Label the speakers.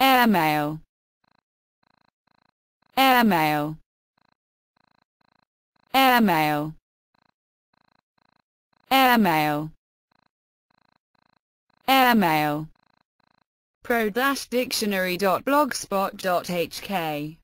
Speaker 1: airmail airmail airmail airmail airmail
Speaker 2: pro-dictionary.blogspot.hk